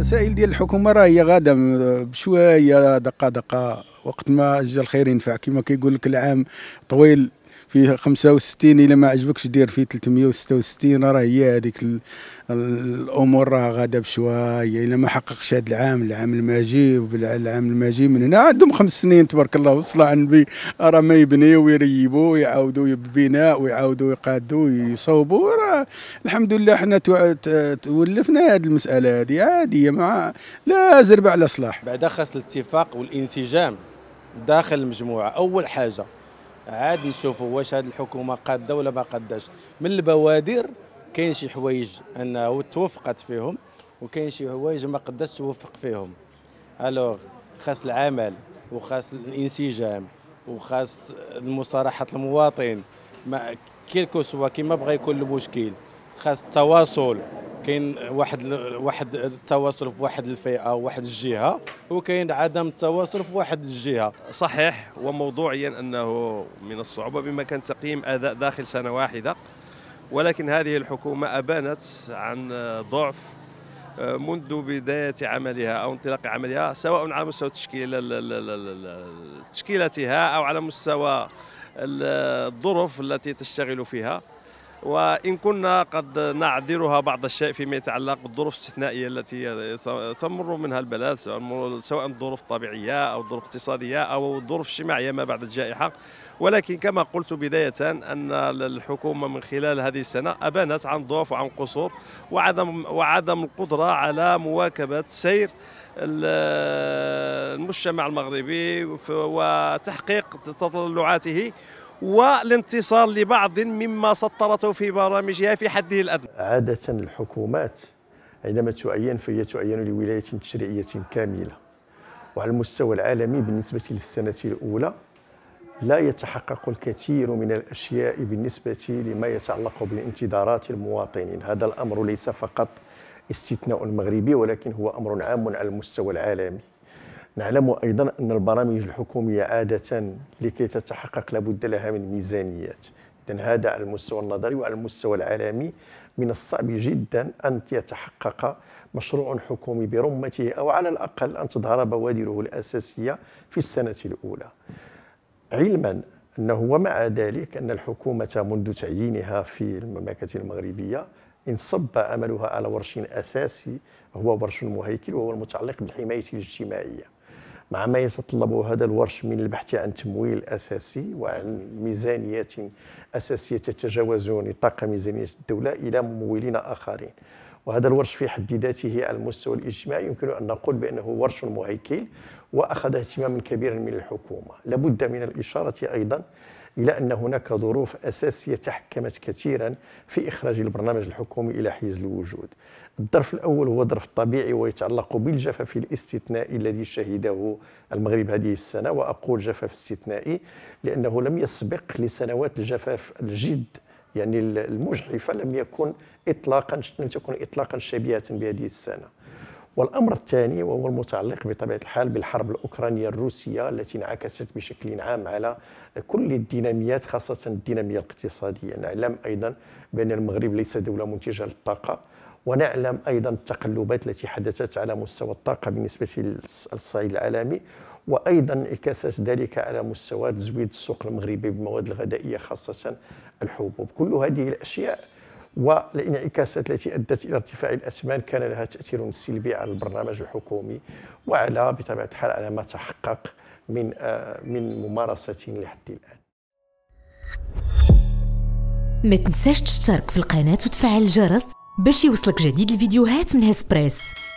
المسائل ديال الحكومه راه هي غاده بشويه دقه دقه وقت ما جا الخير ينفع كما كيقول لك العام طويل في 65 الا ما عجبكش دير في 366 راه هي هذيك الامور راه غاده بشويه الا ما حققش هذا العام العام الماجي العام الماجي من هنا عندهم خمس سنين تبارك الله والصلاه على النبي راه ما يبنيو ويريبوا ويعاودوا بالبناء ويعاودوا يقادوا ويصوبوا راه الحمد لله حنا تولفنا هذه المساله هذه عاديه مع لا زربه على صلاح بعدا خاص الاتفاق والانسجام داخل المجموعه اول حاجه عاد نشوفوا واش هذه الحكومه قاده ولا ما قاداش من البوادر كاين شي حوايج انه توفقت فيهم وكاين شي حوايج ما قداش توفق فيهم الوغ خاص العمل وخاص الانسجام وخاص المصارحه المواطن ما كيلكو سوا كيما بغى يكون المشكل خاص التواصل كاين واحد واحد التواصل في واحد الفئه وواحد الجهه وكاين عدم التواصل في واحد الجهه صحيح وموضوعيا انه من الصعوبه بمكان تقييم اداء داخل سنه واحده ولكن هذه الحكومه ابانت عن ضعف آه، منذ بداية عملها أو انطلاق عملها سواء على مستوى تشكيل تشكيلتها أو على مستوى الظروف التي تشتغل فيها وإن كنا قد نعذرها بعض الشيء فيما يتعلق بالظروف الاستثنائية التي تمر منها البلد سواء الظروف الطبيعية أو الظروف الاقتصادية أو الظروف الاجتماعية ما بعد الجائحة ولكن كما قلت بداية أن الحكومة من خلال هذه السنة أبانت عن ضعف وعن قصور وعدم وعدم القدرة على مواكبة سير المجتمع المغربي وتحقيق تطلعاته والانتصار لبعض مما سطرته في برامجها في حده الأدنى عادة الحكومات عندما تعين فهي تعين لولاية تشريعية كاملة وعلى المستوى العالمي بالنسبة للسنة الأولى لا يتحقق الكثير من الأشياء بالنسبة لما يتعلق بانتظارات المواطنين هذا الأمر ليس فقط استثناء مغربي ولكن هو أمر عام على المستوى العالمي نعلم أيضا أن البرامج الحكومية عادة لكي تتحقق لابد لها من ميزانيات اذا هذا على المستوى النظري وعلى المستوى العالمي من الصعب جدا أن يتحقق مشروع حكومي برمته أو على الأقل أن تظهر بوادره الأساسية في السنة الأولى علما أنه ومع ذلك أن الحكومة منذ تعيينها في المملكة المغربية انصب عملها على ورش أساسي هو ورش المهيكل وهو المتعلق بالحماية الاجتماعية مع ما يتطلب هذا الورش من البحث عن تمويل أساسي وعن ميزانيات أساسية تتجاوز نطاق ميزانية الدولة إلى ممولين آخرين وهذا الورش في حد ذاته على المستوى الاجتماعي يمكن أن نقول بأنه ورش مهيكل وأخذ اهتماما كبيرا من الحكومة لابد من الإشارة أيضا إلى أن هناك ظروف أساسية تحكمت كثيرا في إخراج البرنامج الحكومي إلى حيز الوجود الظرف الأول هو ظرف طبيعي ويتعلق بالجفاف الاستثنائي الذي شهده المغرب هذه السنة وأقول جفاف استثنائي لأنه لم يسبق لسنوات الجفاف الجد يعني المجحفة لم يكن إطلاقا لم تكن إطلاقا شبيهة بهذه السنة والأمر الثاني وهو المتعلق بطبيعة الحال بالحرب الأوكرانية الروسية التي انعكست بشكل عام على كل الديناميات خاصة الدينامية الاقتصادية نعلم أيضا بأن المغرب ليس دولة منتجة للطاقة ونعلم ايضا التقلبات التي حدثت على مستوى الطاقه بالنسبه للصعيد العالمي وايضا انعكاسات ذلك على مستوى تزويد السوق المغربي بالمواد الغذائيه خاصه الحبوب كل هذه الاشياء والانعكاسات التي أدت إلى ارتفاع الأثمان كان لها تأثير سلبي على البرنامج الحكومي وعلى بطبيعة الحال على ما تحقق من آه، من ممارسة لحد الآن ما تنساش تشترك في القناة وتفعل الجرس باش يوصلك جديد الفيديوهات من هسبريس